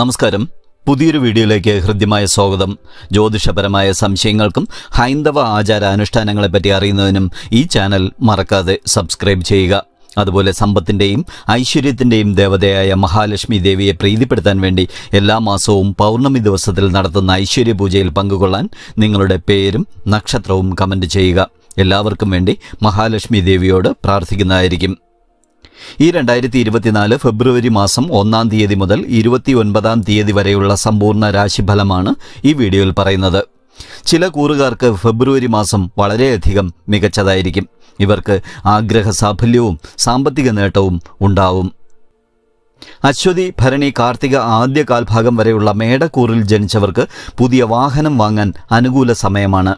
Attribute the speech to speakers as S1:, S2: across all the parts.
S1: നമസ്കാരം പുതിയൊരു വീഡിയോയിലേക്ക് ഹൃദ്യമായ സ്വാഗതം ജ്യോതിഷപരമായ സംശയങ്ങൾക്കും ഹൈന്ദവ ആചാര അനുഷ്ഠാനങ്ങളെപ്പറ്റി അറിയുന്നതിനും ഈ ചാനൽ മറക്കാതെ സബ്സ്ക്രൈബ് ചെയ്യുക അതുപോലെ സമ്പത്തിൻ്റെയും ഐശ്വര്യത്തിൻ്റെയും ദേവതയായ മഹാലക്ഷ്മി ദേവിയെ പ്രീതിപ്പെടുത്താൻ വേണ്ടി എല്ലാ മാസവും പൗർണമി ദിവസത്തിൽ നടത്തുന്ന ഐശ്വര്യ പൂജയിൽ പങ്കുകൊള്ളാൻ നിങ്ങളുടെ പേരും നക്ഷത്രവും കമന്റ് ചെയ്യുക എല്ലാവർക്കും വേണ്ടി മഹാലക്ഷ്മി ദേവിയോട് പ്രാർത്ഥിക്കുന്നതായിരിക്കും ഈ രണ്ടായിരത്തി ഇരുപത്തിനാല് ഫെബ്രുവരി മാസം ഒന്നാം തീയതി മുതൽ ഇരുപത്തിയൊൻപതാം തീയതി വരെയുള്ള സമ്പൂർണ്ണ രാശിഫലമാണ് ഈ വീഡിയോയിൽ പറയുന്നത് ചില കൂറുകാർക്ക് ഫെബ്രുവരി മാസം വളരെയധികം മികച്ചതായിരിക്കും ഇവർക്ക് ആഗ്രഹ സാഫല്യവും സാമ്പത്തിക നേട്ടവും ഉണ്ടാവും അശ്വതി ഭരണി കാർത്തിക ആദ്യ കാൽഭാഗം വരെയുള്ള മേടക്കൂറിൽ ജനിച്ചവർക്ക് പുതിയ വാഹനം വാങ്ങാൻ അനുകൂല സമയമാണ്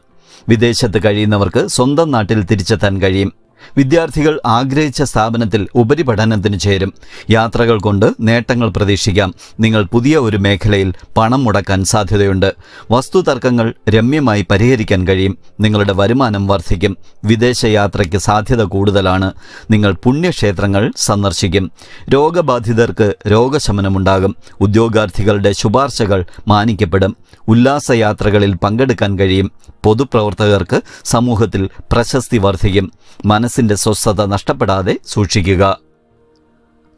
S1: വിദേശത്ത് കഴിയുന്നവർക്ക് സ്വന്തം നാട്ടിൽ തിരിച്ചെത്താൻ കഴിയും വിദ്യാർത്ഥികൾ ആഗ്രഹിച്ച സ്ഥാപനത്തിൽ ഉപരിപഠനത്തിന് ചേരും യാത്രകൾ കൊണ്ട് നേട്ടങ്ങൾ പ്രതീക്ഷിക്കാം നിങ്ങൾ പുതിയ ഒരു മേഖലയിൽ പണം മുടക്കാൻ സാധ്യതയുണ്ട് വസ്തുതർക്കങ്ങൾ രമ്യമായി പരിഹരിക്കാൻ കഴിയും നിങ്ങളുടെ വരുമാനം വർദ്ധിക്കും വിദേശയാത്രയ്ക്ക് സാധ്യത കൂടുതലാണ് നിങ്ങൾ പുണ്യക്ഷേത്രങ്ങൾ സന്ദർശിക്കും രോഗബാധിതർക്ക് രോഗശമനമുണ്ടാകും ഉദ്യോഗാർത്ഥികളുടെ ശുപാർശകൾ മാനിക്കപ്പെടും ഉല്ലാസയാത്രകളിൽ പങ്കെടുക്കാൻ കഴിയും പൊതുപ്രവർത്തകർക്ക് സമൂഹത്തിൽ പ്രശസ്തി വർദ്ധിക്കും മനസ്സിന്റെ സ്വസ്ഥത നഷ്ടപ്പെടാതെ സൂക്ഷിക്കുക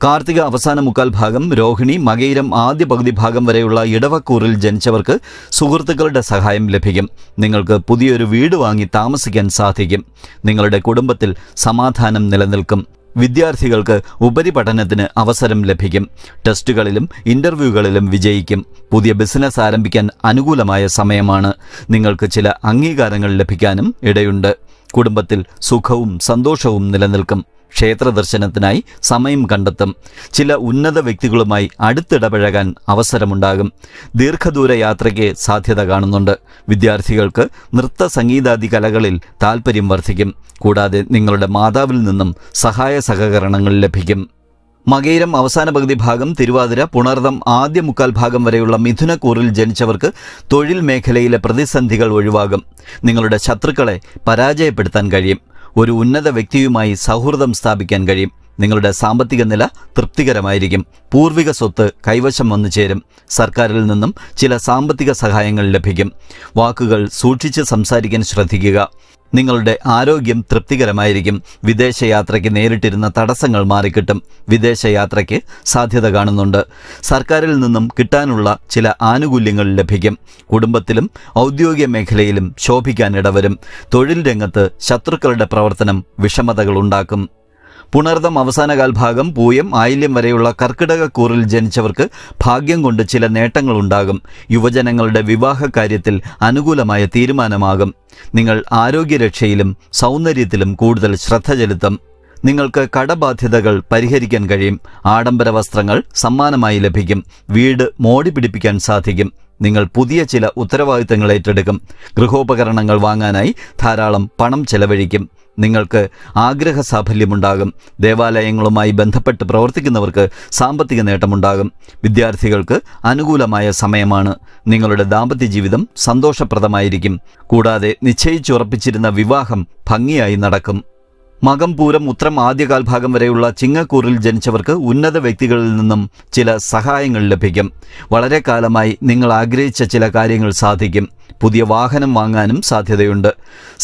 S1: കാർത്തിക അവസാന മുക്കാൽ ഭാഗം രോഹിണി മകയിരം ആദ്യ പകുതി ഭാഗം വരെയുള്ള ഇടവക്കൂറിൽ ജനിച്ചവർക്ക് സുഹൃത്തുക്കളുടെ സഹായം ലഭിക്കും നിങ്ങൾക്ക് പുതിയൊരു വീട് വാങ്ങി താമസിക്കാൻ സാധിക്കും നിങ്ങളുടെ കുടുംബത്തിൽ സമാധാനം നിലനിൽക്കും വിദ്യാർത്ഥികൾക്ക് ഉപരിപഠനത്തിന് അവസരം ലഭിക്കും ടെസ്റ്റുകളിലും ഇൻ്റർവ്യൂകളിലും വിജയിക്കും പുതിയ ബിസിനസ് ആരംഭിക്കാൻ അനുകൂലമായ സമയമാണ് നിങ്ങൾക്ക് ചില അംഗീകാരങ്ങൾ ലഭിക്കാനും ഇടയുണ്ട് കുടുംബത്തിൽ സുഖവും സന്തോഷവും നിലനിൽക്കും ക്ഷേത്ര ദർശനത്തിനായി സമയം കണ്ടെത്തും ചില ഉന്നത വ്യക്തികളുമായി അടുത്തിടപഴകാൻ അവസരമുണ്ടാകും ദീർഘദൂര യാത്രയ്ക്ക് സാധ്യത കാണുന്നുണ്ട് വിദ്യാർത്ഥികൾക്ക് നൃത്ത സംഗീതാദി കലകളിൽ താൽപ്പര്യം വർദ്ധിക്കും കൂടാതെ നിങ്ങളുടെ മാതാവിൽ നിന്നും സഹായ സഹകരണങ്ങൾ ലഭിക്കും മകേരം അവസാന പകുതി ഭാഗം തിരുവാതിര പുണർതം ആദ്യ മുക്കാൽ ഭാഗം വരെയുള്ള മിഥുനക്കൂറിൽ ജനിച്ചവർക്ക് തൊഴിൽ മേഖലയിലെ പ്രതിസന്ധികൾ ഒഴിവാകും നിങ്ങളുടെ ശത്രുക്കളെ പരാജയപ്പെടുത്താൻ കഴിയും ഒരു ഉന്നത വ്യക്തിയുമായി സൗഹൃദം സ്ഥാപിക്കാൻ കഴിയും നിങ്ങളുടെ സാമ്പത്തിക നില തൃപ്തികരമായിരിക്കും പൂർവിക സ്വത്ത് കൈവശം വന്നു ചേരും സർക്കാരിൽ നിന്നും ചില സാമ്പത്തിക സഹായങ്ങൾ ലഭിക്കും വാക്കുകൾ സൂക്ഷിച്ച് സംസാരിക്കാൻ ശ്രദ്ധിക്കുക നിങ്ങളുടെ ആരോഗ്യം തൃപ്തികരമായിരിക്കും വിദേശയാത്രയ്ക്ക് നേരിട്ടിരുന്ന തടസ്സങ്ങൾ മാറിക്കിട്ടും വിദേശയാത്രയ്ക്ക് സാധ്യത കാണുന്നുണ്ട് സർക്കാരിൽ നിന്നും കിട്ടാനുള്ള ചില ആനുകൂല്യങ്ങൾ ലഭിക്കും കുടുംബത്തിലും ഔദ്യോഗിക മേഖലയിലും ശോഭിക്കാനിടവരും തൊഴിൽ രംഗത്ത് ശത്രുക്കളുടെ പ്രവർത്തനം വിഷമതകളുണ്ടാക്കും പുണർദം അവസാനകാൽഭാഗം പൂയം ആയില്യം വരെയുള്ള കൂറിൽ ജനിച്ചവർക്ക് ഭാഗ്യം കൊണ്ട് ചില നേട്ടങ്ങളുണ്ടാകും യുവജനങ്ങളുടെ വിവാഹ കാര്യത്തിൽ അനുകൂലമായ തീരുമാനമാകും നിങ്ങൾ ആരോഗ്യരക്ഷയിലും സൗന്ദര്യത്തിലും കൂടുതൽ ശ്രദ്ധ ചെലുത്തും നിങ്ങൾക്ക് കടബാധ്യതകൾ പരിഹരിക്കാൻ കഴിയും ആഡംബര വസ്ത്രങ്ങൾ സമ്മാനമായി ലഭിക്കും വീട് മോടി പിടിപ്പിക്കാൻ സാധിക്കും നിങ്ങൾ പുതിയ ചില ഉത്തരവാദിത്തങ്ങൾ ഏറ്റെടുക്കും ഗൃഹോപകരണങ്ങൾ വാങ്ങാനായി ധാരാളം പണം ചെലവഴിക്കും നിങ്ങൾക്ക് ആഗ്രഹ സാഫല്യമുണ്ടാകും ദേവാലയങ്ങളുമായി ബന്ധപ്പെട്ട് പ്രവർത്തിക്കുന്നവർക്ക് സാമ്പത്തിക നേട്ടമുണ്ടാകും വിദ്യാർത്ഥികൾക്ക് അനുകൂലമായ സമയമാണ് നിങ്ങളുടെ ദാമ്പത്യ ജീവിതം സന്തോഷപ്രദമായിരിക്കും കൂടാതെ നിശ്ചയിച്ചുറപ്പിച്ചിരുന്ന വിവാഹം ഭംഗിയായി നടക്കും മകംപൂരം ഉത്രം ആദ്യകാൽഭാഗം വരെയുള്ള ചിങ്ങക്കൂറിൽ ജനിച്ചവർക്ക് ഉന്നത വ്യക്തികളിൽ നിന്നും ചില സഹായങ്ങൾ ലഭിക്കും വളരെ കാലമായി നിങ്ങൾ ആഗ്രഹിച്ച ചില കാര്യങ്ങൾ സാധിക്കും പുതിയ വാഹനം വാങ്ങാനും സാധ്യതയുണ്ട്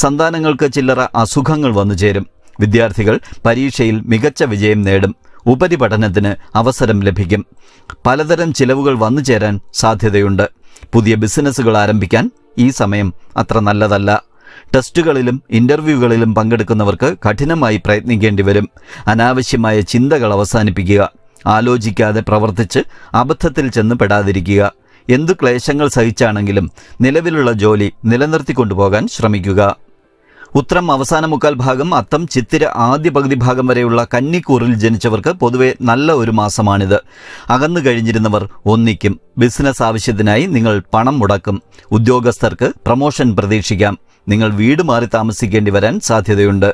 S1: സന്താനങ്ങൾക്ക് ചില്ലറ അസുഖങ്ങൾ വന്നു ചേരും വിദ്യാർത്ഥികൾ പരീക്ഷയിൽ മികച്ച വിജയം നേടും ഉപരിപഠനത്തിന് അവസരം ലഭിക്കും പലതരം ചിലവുകൾ വന്നു ചേരാൻ സാധ്യതയുണ്ട് പുതിയ ബിസിനസ്സുകൾ ആരംഭിക്കാൻ ഈ സമയം അത്ര നല്ലതല്ല ടെസ്റ്റുകളിലും ഇന്റർവ്യൂകളിലും പങ്കെടുക്കുന്നവർക്ക് കഠിനമായി പ്രയത്നിക്കേണ്ടി വരും അനാവശ്യമായ ചിന്തകൾ അവസാനിപ്പിക്കുക ആലോചിക്കാതെ പ്രവർത്തിച്ച് അബദ്ധത്തിൽ ചെന്ന് പെടാതിരിക്കുക എന്തു ക്ലേശങ്ങൾ സഹിച്ചാണെങ്കിലും നിലവിലുള്ള ജോലി നിലനിർത്തിക്കൊണ്ടുപോകാൻ ശ്രമിക്കുക ഉത്രം അവസാന മുക്കാൽ ഭാഗം അത്തം ചിത്തിര ആദ്യ പകുതി ഭാഗം വരെയുള്ള കന്നിക്കൂറിൽ ജനിച്ചവർക്ക് പൊതുവെ നല്ല ഒരു മാസമാണിത് അകന്നു കഴിഞ്ഞിരുന്നവർ ഒന്നിക്കും ബിസിനസ് ആവശ്യത്തിനായി നിങ്ങൾ പണം മുടക്കും ഉദ്യോഗസ്ഥർക്ക് പ്രമോഷൻ പ്രതീക്ഷിക്കാം നിങ്ങൾ വീട് മാറി താമസിക്കേണ്ടി വരാൻ സാധ്യതയുണ്ട്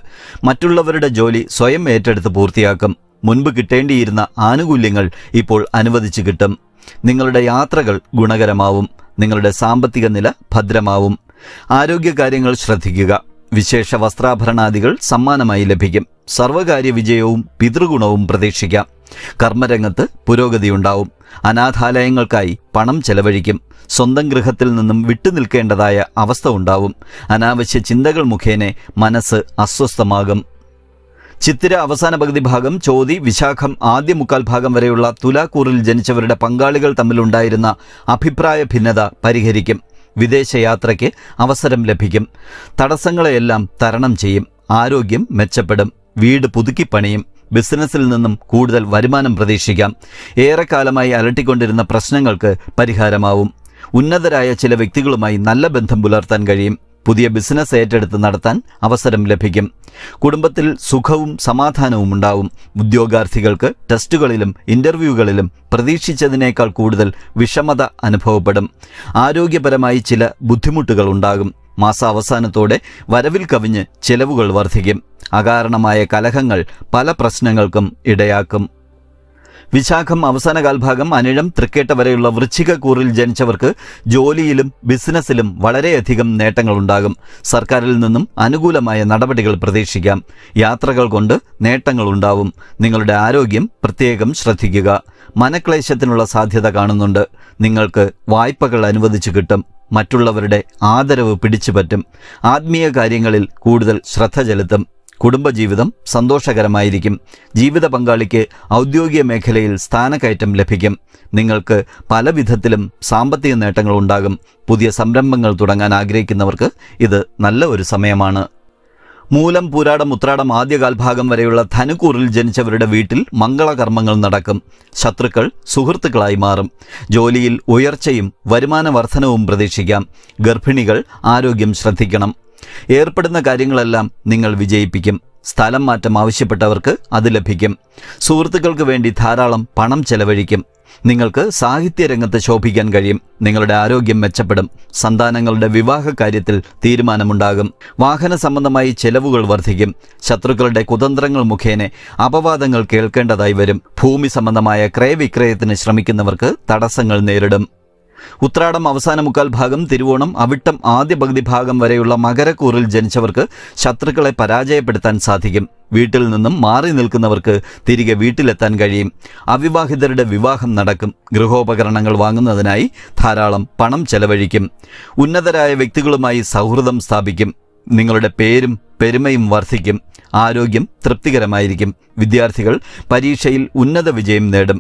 S1: മറ്റുള്ളവരുടെ ജോലി സ്വയം ഏറ്റെടുത്ത് പൂർത്തിയാക്കും മുൻപ് കിട്ടേണ്ടിയിരുന്ന ആനുകൂല്യങ്ങൾ ഇപ്പോൾ അനുവദിച്ചു കിട്ടും നിങ്ങളുടെ യാത്രകൾ ഗുണകരമാവും നിങ്ങളുടെ സാമ്പത്തിക നില ഭദ്രമാവും ആരോഗ്യകാര്യങ്ങൾ ശ്രദ്ധിക്കുക വിശേഷ വസ്ത്രാഭരണാദികൾ സമ്മാനമായി ലഭിക്കും സർവകാര്യ വിജയവും പിതൃഗുണവും പ്രതീക്ഷിക്കാം കർമ്മരംഗത്ത് പുരോഗതിയുണ്ടാവും അനാഥാലയങ്ങൾക്കായി പണം ചെലവഴിക്കും സ്വന്തം ഗൃഹത്തിൽ നിന്നും വിട്ടുനിൽക്കേണ്ടതായ അവസ്ഥ ഉണ്ടാവും അനാവശ്യ ചിന്തകൾ മുഖേന മനസ്സ് അസ്വസ്ഥമാകും ചിത്തിര അവസാന പകുതി ഭാഗം ചോതി വിശാഖം ആദ്യ മുക്കാൽ ഭാഗം വരെയുള്ള തുലാക്കൂറിൽ ജനിച്ചവരുടെ പങ്കാളികൾ തമ്മിലുണ്ടായിരുന്ന അഭിപ്രായ ഭിന്നത പരിഹരിക്കും വിദേശയാത്രയ്ക്ക് അവസരം ലഭിക്കും തടസ്സങ്ങളെയെല്ലാം തരണം ചെയ്യും ആരോഗ്യം മെച്ചപ്പെടും വീട് പുതുക്കിപ്പണിയും ബിസിനസ്സിൽ നിന്നും കൂടുതൽ വരുമാനം പ്രതീക്ഷിക്കാം ഏറെക്കാലമായി അലട്ടിക്കൊണ്ടിരുന്ന പ്രശ്നങ്ങൾക്ക് പരിഹാരമാവും ഉന്നതരായ ചില വ്യക്തികളുമായി നല്ല ബന്ധം പുലർത്താൻ കഴിയും പുതിയ ബിസിനസ് ഏറ്റെടുത്ത് നടത്താൻ അവസരം ലഭിക്കും കുടുംബത്തിൽ സുഖവും സമാധാനവും ഉണ്ടാവും ഉദ്യോഗാർത്ഥികൾക്ക് ടെസ്റ്റുകളിലും ഇൻ്റർവ്യൂകളിലും പ്രതീക്ഷിച്ചതിനേക്കാൾ കൂടുതൽ വിഷമത അനുഭവപ്പെടും ആരോഗ്യപരമായി ചില ബുദ്ധിമുട്ടുകൾ ഉണ്ടാകും മാസാവസാനത്തോടെ വരവിൽ കവിഞ്ഞ് ചെലവുകൾ വർദ്ധിക്കും അകാരണമായ കലഹങ്ങൾ പല പ്രശ്നങ്ങൾക്കും ഇടയാക്കും വിശാഖം അവസാന കാൽഭാഗം അനിഴം തൃക്കേട്ട വരെയുള്ള കൂറിൽ ജനിച്ചവർക്ക് ജോലിയിലും ബിസിനസ്സിലും വളരെയധികം നേട്ടങ്ങളുണ്ടാകും സർക്കാരിൽ നിന്നും അനുകൂലമായ നടപടികൾ പ്രതീക്ഷിക്കാം യാത്രകൾ കൊണ്ട് നേട്ടങ്ങളുണ്ടാവും നിങ്ങളുടെ ആരോഗ്യം പ്രത്യേകം ശ്രദ്ധിക്കുക മനക്ലേശത്തിനുള്ള സാധ്യത കാണുന്നുണ്ട് നിങ്ങൾക്ക് വായ്പകൾ അനുവദിച്ചു കിട്ടും മറ്റുള്ളവരുടെ ആദരവ് പിടിച്ചുപറ്റും ആത്മീയ കാര്യങ്ങളിൽ കൂടുതൽ ശ്രദ്ധ ചെലുത്തും കുടുംബജീവിതം സന്തോഷകരമായിരിക്കും ജീവിത പങ്കാളിക്ക് ഔദ്യോഗിക മേഖലയിൽ സ്ഥാനക്കയറ്റം ലഭിക്കും നിങ്ങൾക്ക് പല വിധത്തിലും സാമ്പത്തിക നേട്ടങ്ങൾ ഉണ്ടാകും പുതിയ സംരംഭങ്ങൾ തുടങ്ങാൻ ആഗ്രഹിക്കുന്നവർക്ക് ഇത് നല്ല ഒരു സമയമാണ് മൂലം പൂരാടം ഉത്രാടം ആദ്യ കാൽഭാഗം വരെയുള്ള ധനുക്കൂറിൽ ജനിച്ചവരുടെ വീട്ടിൽ മംഗളകർമ്മങ്ങൾ നടക്കും ശത്രുക്കൾ സുഹൃത്തുക്കളായി മാറും ജോലിയിൽ ഉയർച്ചയും വരുമാന വർധനവും പ്രതീക്ഷിക്കാം ഗർഭിണികൾ ആരോഗ്യം ശ്രദ്ധിക്കണം ഏർപ്പെടുന്ന കാര്യങ്ങളെല്ലാം നിങ്ങൾ വിജയിപ്പിക്കും സ്ഥലം മാറ്റം ആവശ്യപ്പെട്ടവർക്ക് അത് ലഭിക്കും സുഹൃത്തുക്കൾക്ക് വേണ്ടി ധാരാളം പണം ചെലവഴിക്കും നിങ്ങൾക്ക് സാഹിത്യരംഗത്ത് ശോഭിക്കാൻ കഴിയും നിങ്ങളുടെ ആരോഗ്യം മെച്ചപ്പെടും സന്താനങ്ങളുടെ വിവാഹ കാര്യത്തിൽ തീരുമാനമുണ്ടാകും വാഹന സംബന്ധമായി ചെലവുകൾ വർദ്ധിക്കും ശത്രുക്കളുടെ കുതന്ത്രങ്ങൾ മുഖേന അപവാദങ്ങൾ കേൾക്കേണ്ടതായി വരും ഭൂമി സംബന്ധമായ ക്രയവിക്രയത്തിന് ശ്രമിക്കുന്നവർക്ക് തടസ്സങ്ങൾ നേരിടും ഉത്രാടം അവസാന മുക്കാൽ ഭാഗം തിരുവോണം അവിട്ടം ആദ്യ പകുതി ഭാഗം വരെയുള്ള മകരക്കൂറിൽ ജനിച്ചവർക്ക് ശത്രുക്കളെ പരാജയപ്പെടുത്താൻ സാധിക്കും വീട്ടിൽ നിന്നും മാറി നിൽക്കുന്നവർക്ക് തിരികെ വീട്ടിലെത്താൻ കഴിയും അവിവാഹിതരുടെ വിവാഹം നടക്കും ഗൃഹോപകരണങ്ങൾ വാങ്ങുന്നതിനായി ധാരാളം പണം ചെലവഴിക്കും ഉന്നതരായ വ്യക്തികളുമായി സൗഹൃദം സ്ഥാപിക്കും നിങ്ങളുടെ പേരും പെരുമയും വർദ്ധിക്കും ആരോഗ്യം തൃപ്തികരമായിരിക്കും വിദ്യാർത്ഥികൾ പരീക്ഷയിൽ ഉന്നത വിജയം നേടും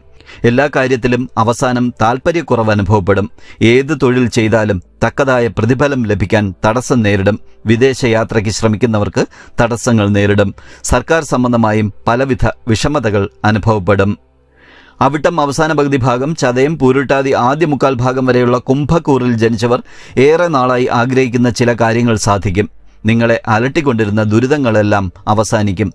S1: എല്ലാ കാര്യത്തിലും അവസാനം താൽപ്പര്യക്കുറവ് അനുഭവപ്പെടും ഏത് തൊഴിൽ ചെയ്താലും തക്കതായ പ്രതിഫലം ലഭിക്കാൻ തടസ്സം നേരിടും വിദേശയാത്രയ്ക്ക് ശ്രമിക്കുന്നവർക്ക് തടസ്സങ്ങൾ നേരിടും സർക്കാർ സംബന്ധമായും പലവിധ വിഷമതകൾ അനുഭവപ്പെടും അവിട്ടം അവസാന പകുതി ഭാഗം ചതയം പൂരുട്ടാതി ആദ്യ മുക്കാൽ ഭാഗം വരെയുള്ള കുംഭക്കൂറിൽ ജനിച്ചവർ ഏറെ നാളായി ആഗ്രഹിക്കുന്ന ചില കാര്യങ്ങൾ സാധിക്കും നിങ്ങളെ അലട്ടിക്കൊണ്ടിരുന്ന ദുരിതങ്ങളെല്ലാം അവസാനിക്കും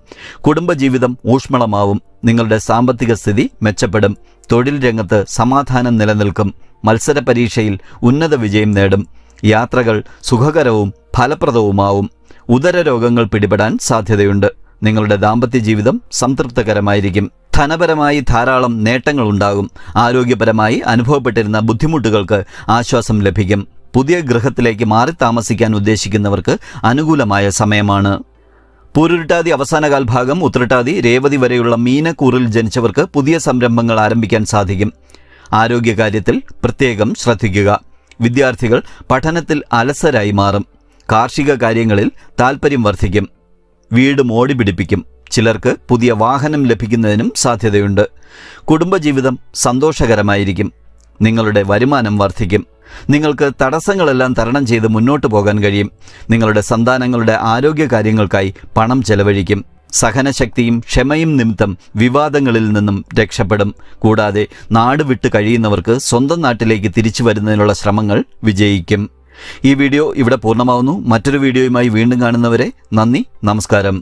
S1: കുടുംബജീവിതം ഊഷ്മളമാവും നിങ്ങളുടെ സാമ്പത്തിക സ്ഥിതി മെച്ചപ്പെടും തൊഴിൽ രംഗത്ത് സമാധാനം നിലനിൽക്കും മത്സര പരീക്ഷയിൽ ഉന്നത വിജയം നേടും യാത്രകൾ സുഖകരവും ഫലപ്രദവുമാവും ഉദരരോഗങ്ങൾ പിടിപെടാൻ സാധ്യതയുണ്ട് നിങ്ങളുടെ ദാമ്പത്യ ജീവിതം സംതൃപ്തകരമായിരിക്കും ധനപരമായി ധാരാളം നേട്ടങ്ങളുണ്ടാകും ആരോഗ്യപരമായി അനുഭവപ്പെട്ടിരുന്ന ബുദ്ധിമുട്ടുകൾക്ക് ആശ്വാസം ലഭിക്കും പുതിയ ഗ്രഹത്തിലേക്ക് മാറി താമസിക്കാൻ ഉദ്ദേശിക്കുന്നവർക്ക് അനുകൂലമായ സമയമാണ് പൂരുരുട്ടാതി അവസാനകാൽ ഭാഗം ഉത്രട്ടാതി രേവതി വരെയുള്ള മീനക്കൂറിൽ ജനിച്ചവർക്ക് പുതിയ സംരംഭങ്ങൾ ആരംഭിക്കാൻ സാധിക്കും ആരോഗ്യകാര്യത്തിൽ പ്രത്യേകം ശ്രദ്ധിക്കുക വിദ്യാർത്ഥികൾ പഠനത്തിൽ അലസരായി മാറും കാർഷിക കാര്യങ്ങളിൽ താൽപ്പര്യം വർദ്ധിക്കും വീട് മോടിപിടിപ്പിക്കും ചിലർക്ക് പുതിയ വാഹനം ലഭിക്കുന്നതിനും സാധ്യതയുണ്ട് കുടുംബജീവിതം സന്തോഷകരമായിരിക്കും നിങ്ങളുടെ വരുമാനം വർദ്ധിക്കും നിങ്ങൾക്ക് തടസ്സങ്ങളെല്ലാം തരണം ചെയ്ത് മുന്നോട്ട് പോകാൻ കഴിയും നിങ്ങളുടെ സന്താനങ്ങളുടെ ആരോഗ്യ കാര്യങ്ങൾക്കായി പണം ചെലവഴിക്കും സഹനശക്തിയും ക്ഷമയും നിമിത്തം വിവാദങ്ങളിൽ നിന്നും രക്ഷപ്പെടും കൂടാതെ നാട് വിട്ട് കഴിയുന്നവർക്ക് സ്വന്തം നാട്ടിലേക്ക് തിരിച്ചു വരുന്നതിനുള്ള ശ്രമങ്ങൾ വിജയിക്കും ഈ വീഡിയോ ഇവിടെ പൂർണ്ണമാവുന്നു മറ്റൊരു വീഡിയോയുമായി വീണ്ടും കാണുന്നവരെ നന്ദി നമസ്കാരം